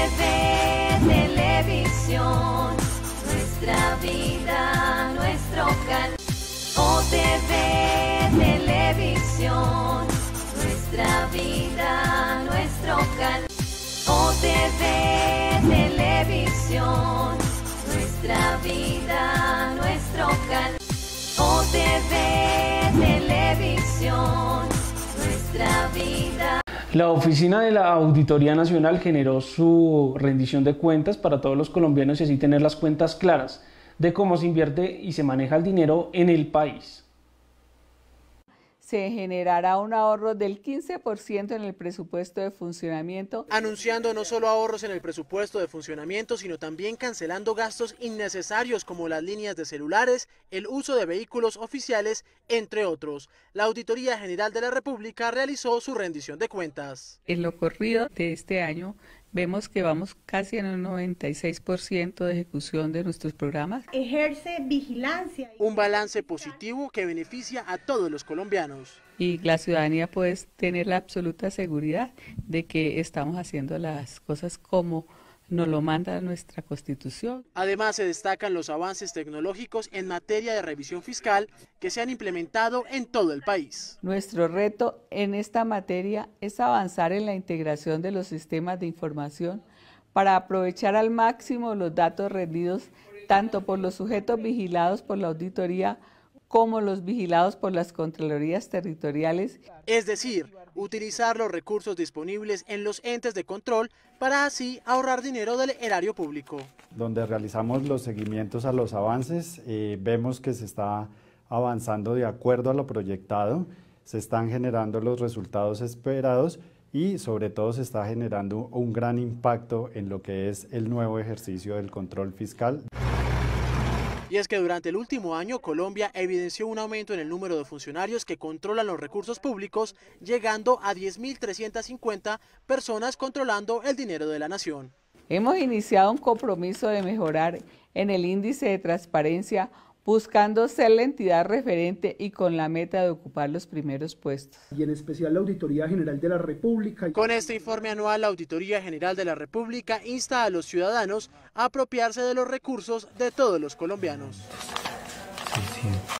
TV, televisión, nuestra vida, nuestro canal. TV, televisión, nuestra vida, nuestro canal. TV, televisión, nuestra vida, nuestro canal. TV, televisión, nuestra vida. La Oficina de la Auditoría Nacional generó su rendición de cuentas para todos los colombianos y así tener las cuentas claras de cómo se invierte y se maneja el dinero en el país se generará un ahorro del 15% en el presupuesto de funcionamiento. Anunciando no solo ahorros en el presupuesto de funcionamiento, sino también cancelando gastos innecesarios como las líneas de celulares, el uso de vehículos oficiales, entre otros. La Auditoría General de la República realizó su rendición de cuentas. En lo corrido de este año Vemos que vamos casi en un 96% de ejecución de nuestros programas. Ejerce vigilancia. Un balance positivo que beneficia a todos los colombianos. Y la ciudadanía puede tener la absoluta seguridad de que estamos haciendo las cosas como nos lo manda nuestra Constitución. Además, se destacan los avances tecnológicos en materia de revisión fiscal que se han implementado en todo el país. Nuestro reto en esta materia es avanzar en la integración de los sistemas de información para aprovechar al máximo los datos rendidos tanto por los sujetos vigilados por la auditoría como los vigilados por las Contralorías Territoriales. Es decir, utilizar los recursos disponibles en los entes de control para así ahorrar dinero del erario público. Donde realizamos los seguimientos a los avances, eh, vemos que se está avanzando de acuerdo a lo proyectado, se están generando los resultados esperados y sobre todo se está generando un gran impacto en lo que es el nuevo ejercicio del control fiscal. Y es que durante el último año Colombia evidenció un aumento en el número de funcionarios que controlan los recursos públicos, llegando a 10.350 personas controlando el dinero de la nación. Hemos iniciado un compromiso de mejorar en el índice de transparencia buscando ser la entidad referente y con la meta de ocupar los primeros puestos. Y en especial la Auditoría General de la República. Con este informe anual, la Auditoría General de la República insta a los ciudadanos a apropiarse de los recursos de todos los colombianos.